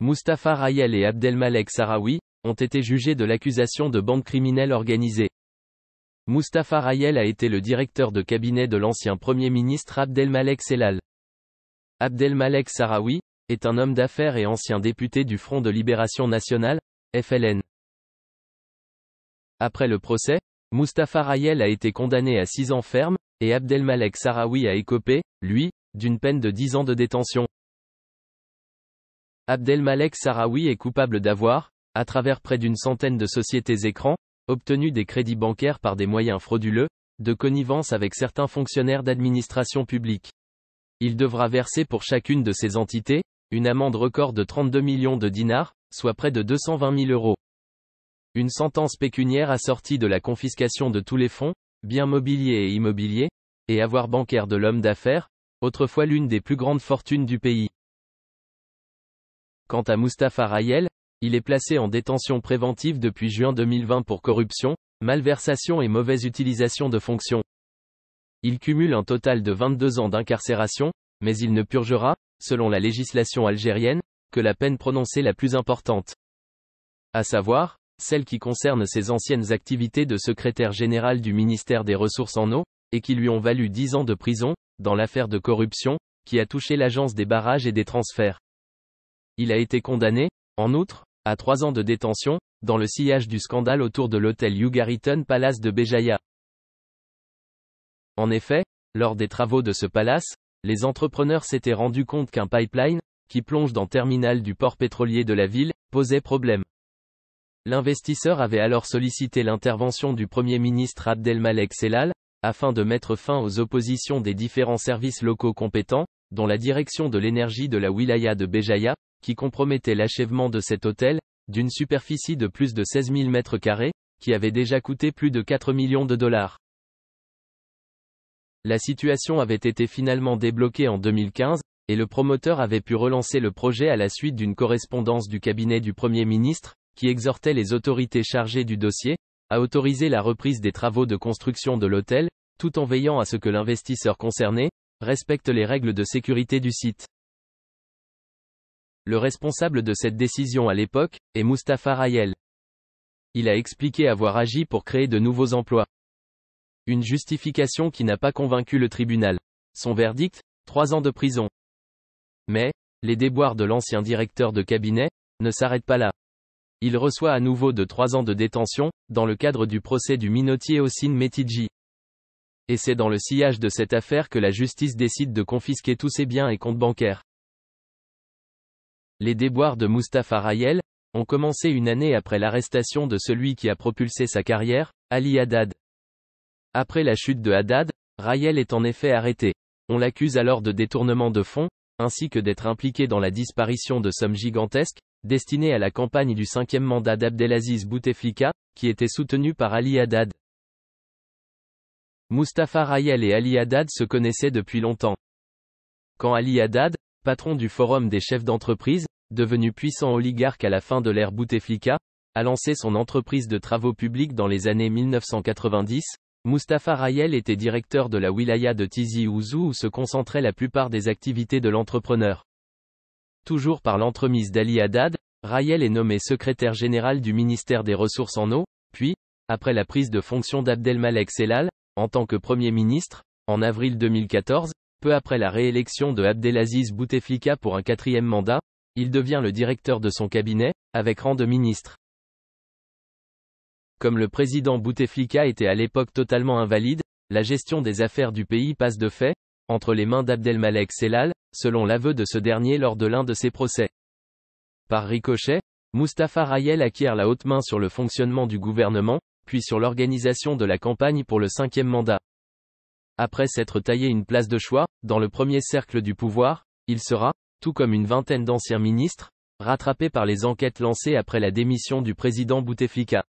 Mustapha Rayel et Abdelmalek Sarawi, ont été jugés de l'accusation de bande criminelle organisée. Mustapha Rayel a été le directeur de cabinet de l'ancien Premier ministre Abdelmalek Selal. Abdelmalek Sarawi, est un homme d'affaires et ancien député du Front de Libération Nationale, FLN. Après le procès, Mustapha Rayel a été condamné à 6 ans ferme, et Abdelmalek Sarawi a écopé, lui, d'une peine de 10 ans de détention. Abdelmalek Sarawi est coupable d'avoir, à travers près d'une centaine de sociétés écrans, obtenu des crédits bancaires par des moyens frauduleux, de connivence avec certains fonctionnaires d'administration publique. Il devra verser pour chacune de ces entités, une amende record de 32 millions de dinars, soit près de 220 000 euros. Une sentence pécuniaire assortie de la confiscation de tous les fonds, biens mobiliers et immobiliers, et avoir bancaire de l'homme d'affaires, autrefois l'une des plus grandes fortunes du pays. Quant à Mustapha Rayel, il est placé en détention préventive depuis juin 2020 pour corruption, malversation et mauvaise utilisation de fonctions. Il cumule un total de 22 ans d'incarcération, mais il ne purgera, selon la législation algérienne, que la peine prononcée la plus importante. À savoir, celle qui concerne ses anciennes activités de secrétaire général du ministère des Ressources en eau, et qui lui ont valu 10 ans de prison, dans l'affaire de corruption, qui a touché l'agence des barrages et des transferts. Il a été condamné, en outre, à trois ans de détention, dans le sillage du scandale autour de l'hôtel Yugariton Palace de Béjaïa. En effet, lors des travaux de ce palace, les entrepreneurs s'étaient rendus compte qu'un pipeline, qui plonge dans le terminal du port pétrolier de la ville, posait problème. L'investisseur avait alors sollicité l'intervention du Premier ministre Abdelmalek Selal, afin de mettre fin aux oppositions des différents services locaux compétents, dont la direction de l'énergie de la wilaya de Béjaïa, qui compromettait l'achèvement de cet hôtel, d'une superficie de plus de 16 000 m2, qui avait déjà coûté plus de 4 millions de dollars. La situation avait été finalement débloquée en 2015, et le promoteur avait pu relancer le projet à la suite d'une correspondance du cabinet du Premier ministre, qui exhortait les autorités chargées du dossier, à autoriser la reprise des travaux de construction de l'hôtel, tout en veillant à ce que l'investisseur concerné, respecte les règles de sécurité du site. Le responsable de cette décision à l'époque, est Mustapha Rayel. Il a expliqué avoir agi pour créer de nouveaux emplois. Une justification qui n'a pas convaincu le tribunal. Son verdict, Trois ans de prison. Mais, les déboires de l'ancien directeur de cabinet, ne s'arrêtent pas là. Il reçoit à nouveau de trois ans de détention, dans le cadre du procès du minotier Ossine Metidji et c'est dans le sillage de cette affaire que la justice décide de confisquer tous ses biens et comptes bancaires. Les déboires de Mustapha Rayel ont commencé une année après l'arrestation de celui qui a propulsé sa carrière, Ali Haddad. Après la chute de Haddad, Rayel est en effet arrêté. On l'accuse alors de détournement de fonds, ainsi que d'être impliqué dans la disparition de sommes gigantesques, destinées à la campagne du cinquième mandat d'Abdelaziz Bouteflika, qui était soutenu par Ali Haddad. Mustapha Rayel et Ali Haddad se connaissaient depuis longtemps. Quand Ali Haddad, patron du Forum des chefs d'entreprise, devenu puissant oligarque à la fin de l'ère Bouteflika, a lancé son entreprise de travaux publics dans les années 1990, Mustapha Rayel était directeur de la wilaya de Tizi Ouzou où se concentraient la plupart des activités de l'entrepreneur. Toujours par l'entremise d'Ali Haddad, Rayel est nommé secrétaire général du ministère des Ressources en eau, puis, après la prise de fonction d'Abdelmalek Selal, en tant que Premier ministre, en avril 2014, peu après la réélection de Abdelaziz Bouteflika pour un quatrième mandat, il devient le directeur de son cabinet, avec rang de ministre. Comme le président Bouteflika était à l'époque totalement invalide, la gestion des affaires du pays passe de fait, entre les mains d'Abdelmalek Selal, selon l'aveu de ce dernier lors de l'un de ses procès. Par ricochet, Mustafa Rayel acquiert la haute main sur le fonctionnement du gouvernement, puis sur l'organisation de la campagne pour le cinquième mandat. Après s'être taillé une place de choix, dans le premier cercle du pouvoir, il sera, tout comme une vingtaine d'anciens ministres, rattrapé par les enquêtes lancées après la démission du président Bouteflika.